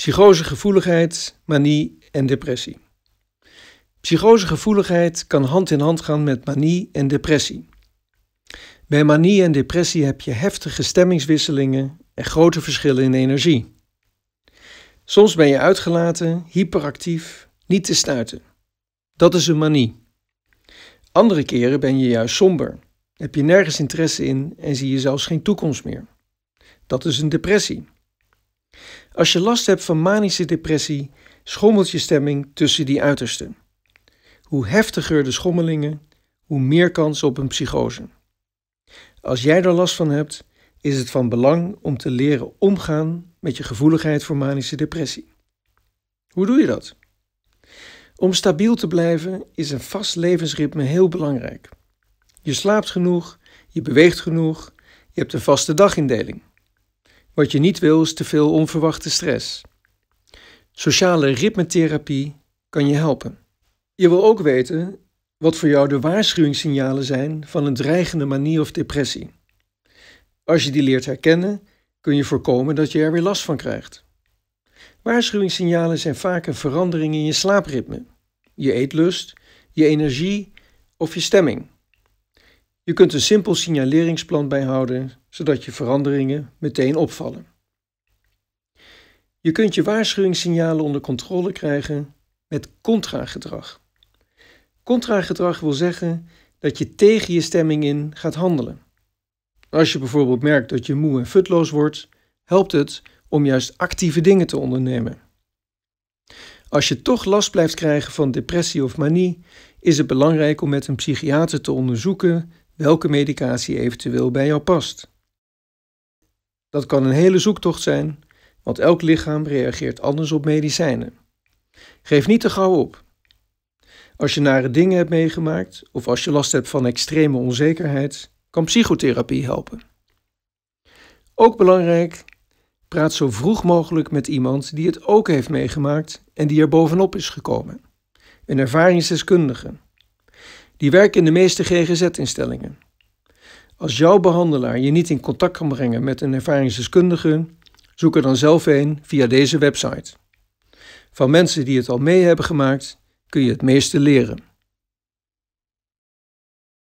Psychosegevoeligheid, manie en depressie. Psychosegevoeligheid kan hand in hand gaan met manie en depressie. Bij manie en depressie heb je heftige stemmingswisselingen en grote verschillen in energie. Soms ben je uitgelaten, hyperactief, niet te stuiten. Dat is een manie. Andere keren ben je juist somber, heb je nergens interesse in en zie je zelfs geen toekomst meer. Dat is een depressie als je last hebt van manische depressie, schommelt je stemming tussen die uitersten. Hoe heftiger de schommelingen, hoe meer kans op een psychose. Als jij er last van hebt, is het van belang om te leren omgaan met je gevoeligheid voor manische depressie. Hoe doe je dat? Om stabiel te blijven is een vast levensritme heel belangrijk. Je slaapt genoeg, je beweegt genoeg, je hebt een vaste dagindeling. Wat je niet wil is te veel onverwachte stress. Sociale ritmetherapie kan je helpen. Je wil ook weten wat voor jou de waarschuwingssignalen zijn van een dreigende manie of depressie. Als je die leert herkennen, kun je voorkomen dat je er weer last van krijgt. Waarschuwingssignalen zijn vaak een verandering in je slaapritme, je eetlust, je energie of je stemming. Je kunt een simpel signaleringsplan bijhouden, zodat je veranderingen meteen opvallen. Je kunt je waarschuwingssignalen onder controle krijgen met contragedrag. Contragedrag wil zeggen dat je tegen je stemming in gaat handelen. Als je bijvoorbeeld merkt dat je moe en futloos wordt, helpt het om juist actieve dingen te ondernemen. Als je toch last blijft krijgen van depressie of manie, is het belangrijk om met een psychiater te onderzoeken welke medicatie eventueel bij jou past. Dat kan een hele zoektocht zijn, want elk lichaam reageert anders op medicijnen. Geef niet te gauw op. Als je nare dingen hebt meegemaakt of als je last hebt van extreme onzekerheid, kan psychotherapie helpen. Ook belangrijk, praat zo vroeg mogelijk met iemand die het ook heeft meegemaakt en die er bovenop is gekomen. Een ervaringsdeskundige. Die werken in de meeste GGZ-instellingen. Als jouw behandelaar je niet in contact kan brengen met een ervaringsdeskundige, zoek er dan zelf een via deze website. Van mensen die het al mee hebben gemaakt kun je het meeste leren.